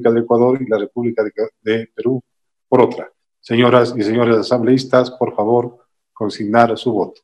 de Ecuador y la República de Perú por otra. Señoras y señores asambleístas, por favor, consignar su voto.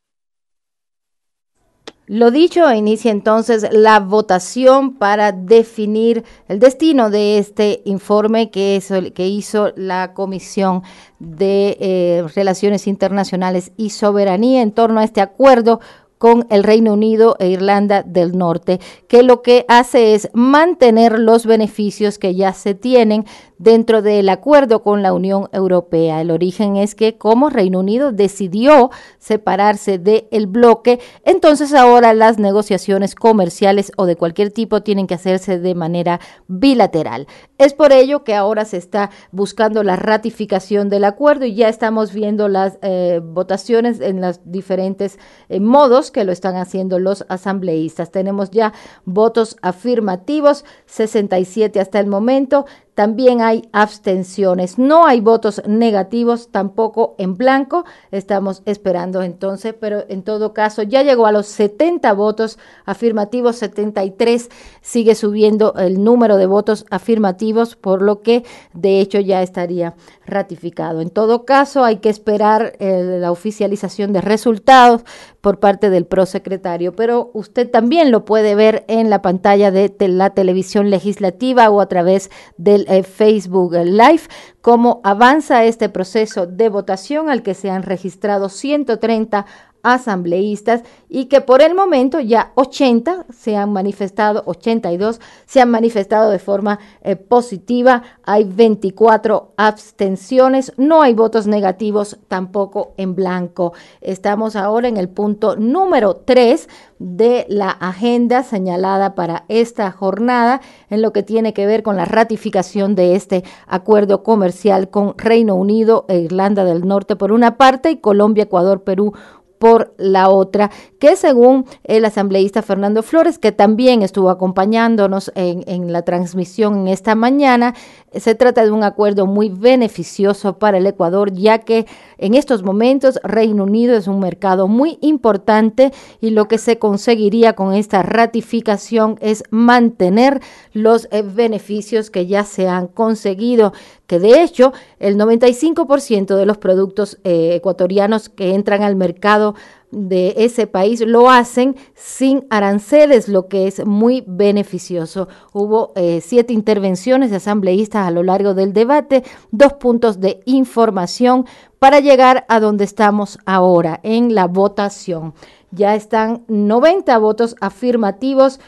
Lo dicho, inicia entonces la votación para definir el destino de este informe que, es el que hizo la Comisión de eh, Relaciones Internacionales y Soberanía en torno a este acuerdo con el Reino Unido e Irlanda del Norte, que lo que hace es mantener los beneficios que ya se tienen dentro del acuerdo con la Unión Europea. El origen es que como Reino Unido decidió separarse del bloque, entonces ahora las negociaciones comerciales o de cualquier tipo tienen que hacerse de manera bilateral. Es por ello que ahora se está buscando la ratificación del acuerdo y ya estamos viendo las eh, votaciones en los diferentes eh, modos que lo están haciendo los asambleístas. Tenemos ya votos afirmativos, 67 hasta el momento, también hay abstenciones. No hay votos negativos, tampoco en blanco. Estamos esperando entonces, pero en todo caso ya llegó a los 70 votos afirmativos, 73. Sigue subiendo el número de votos afirmativos, por lo que de hecho ya estaría ratificado. En todo caso, hay que esperar eh, la oficialización de resultados, por parte del prosecretario, pero usted también lo puede ver en la pantalla de la televisión legislativa o a través del eh, Facebook Live, cómo avanza este proceso de votación al que se han registrado 130 asambleístas y que por el momento ya 80 se han manifestado, 82 se han manifestado de forma eh, positiva, hay 24 abstenciones, no hay votos negativos tampoco en blanco. Estamos ahora en el punto número 3 de la agenda señalada para esta jornada en lo que tiene que ver con la ratificación de este acuerdo comercial con Reino Unido e Irlanda del Norte por una parte y Colombia, Ecuador, Perú por la otra, que según el asambleísta Fernando Flores, que también estuvo acompañándonos en, la transmisión en esta mañana, se trata de un acuerdo muy beneficioso para el Ecuador, ya que en estos momentos Reino Unido es un mercado muy importante y lo que se conseguiría con esta ratificación es mantener los eh, beneficios que ya se han conseguido, que de hecho el 95% de los productos eh, ecuatorianos que entran al mercado de ese país lo hacen sin aranceles, lo que es muy beneficioso. Hubo eh, siete intervenciones de asambleístas a lo largo del debate, dos puntos de información para llegar a donde estamos ahora en la votación. Ya están 90 votos afirmativos.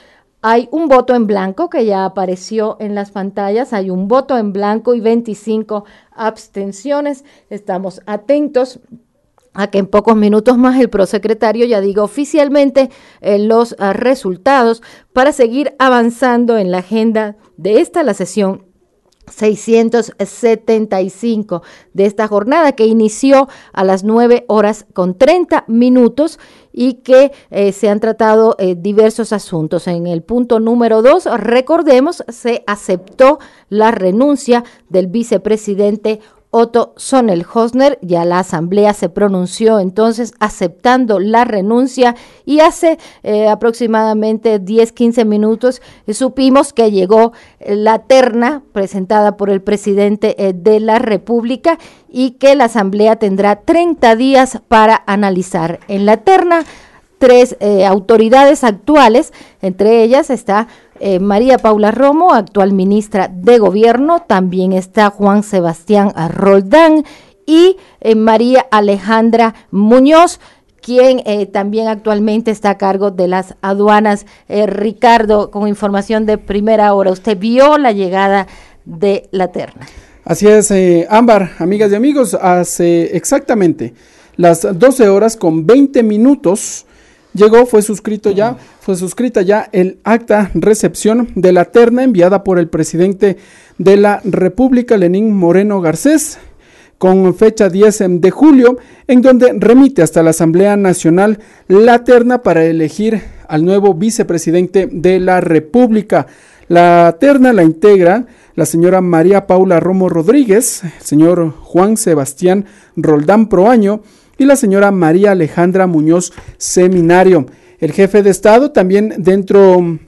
Hay un voto en blanco que ya apareció en las pantallas, hay un voto en blanco y 25 abstenciones. Estamos atentos a que en pocos minutos más el prosecretario ya diga oficialmente eh, los ah, resultados para seguir avanzando en la agenda de esta la sesión 675 de esta jornada que inició a las 9 horas con 30 minutos y que eh, se han tratado eh, diversos asuntos. En el punto número 2, recordemos, se aceptó la renuncia del vicepresidente Otto el hosner ya la asamblea se pronunció entonces aceptando la renuncia y hace eh, aproximadamente 10-15 minutos eh, supimos que llegó eh, la terna presentada por el presidente de la República y que la asamblea tendrá 30 días para analizar en la terna tres eh, autoridades actuales, entre ellas está eh, María Paula Romo, actual ministra de Gobierno, también está Juan Sebastián Roldán y eh, María Alejandra Muñoz quien también actualmente está a cargo de las aduanas. Ricardo, con información de primera hora, usted vio la llegada de la terna. Así es, Ámbar, amigas y amigos, hace exactamente las 12 horas con 20 minutos llegó, fue suscrito ya, fue suscrita ya el acta recepción de la terna enviada por el presidente de la República, Lenín Moreno Garcés, con fecha 10 em, de julio, en donde remite hasta la Asamblea Nacional la terna para elegir al nuevo vicepresidente de la República. La terna la integra la señora María Paula Romo Rodríguez, el señor Juan Sebastián Roldán Proaño, y la señora María Alejandra Muñoz Seminario. El jefe de Estado también dentro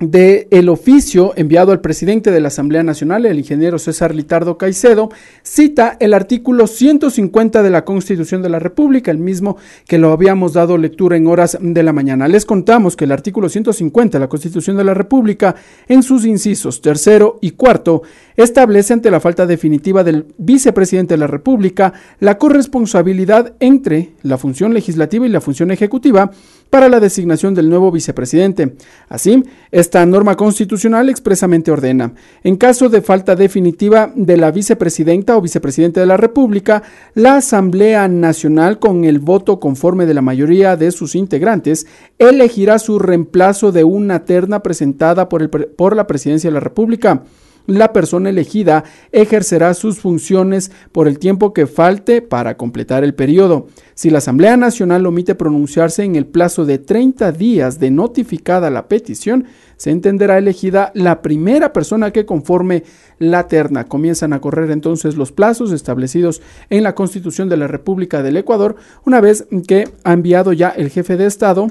de el oficio enviado al presidente de la Asamblea Nacional, el ingeniero César Litardo Caicedo, cita el artículo 150 de la Constitución de la República, el mismo que lo habíamos dado lectura en horas de la mañana. Les contamos que el artículo 150 de la Constitución de la República, en sus incisos tercero y cuarto, establece ante la falta definitiva del vicepresidente de la República la corresponsabilidad entre la función legislativa y la función ejecutiva para la designación del nuevo vicepresidente. Así, esta norma constitucional expresamente ordena, en caso de falta definitiva de la vicepresidenta o vicepresidente de la República, la Asamblea Nacional, con el voto conforme de la mayoría de sus integrantes, elegirá su reemplazo de una terna presentada por, la Presidencia de la República la persona elegida ejercerá sus funciones por el tiempo que falte para completar el periodo. Si la Asamblea Nacional omite pronunciarse en el plazo de 30 días de notificada la petición, se entenderá elegida la primera persona que conforme la terna. Comienzan a correr entonces los plazos establecidos en la Constitución de la República del Ecuador, una vez que ha enviado ya el jefe de Estado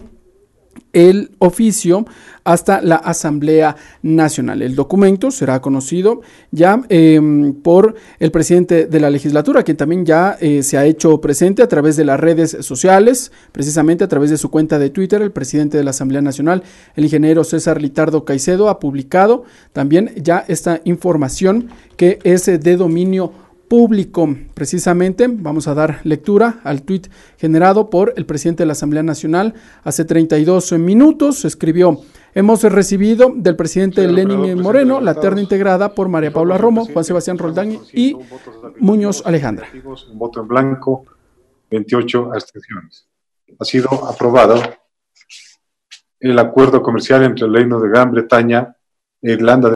el oficio hasta la Asamblea Nacional. El documento será conocido ya em, por el presidente de la legislatura, quien también ya eh, se ha hecho presente a través de las redes sociales, precisamente a través de su cuenta de Twitter, el presidente de la Asamblea Nacional, el ingeniero César Litardo Caicedo, ha publicado también ya esta información que es de dominio público. Precisamente vamos a dar lectura al tuit generado por el presidente de la Asamblea Nacional hace 32 minutos. Escribió, hemos recibido del presidente Lenín Lenin Moreno la terna integrada por María Paula Romo, Juan Sebastián Roldán y Muñoz Alejandra. Un voto en blanco, 28 abstenciones. Ha sido aprobado el acuerdo comercial entre el Reino de Gran Bretaña e Irlanda.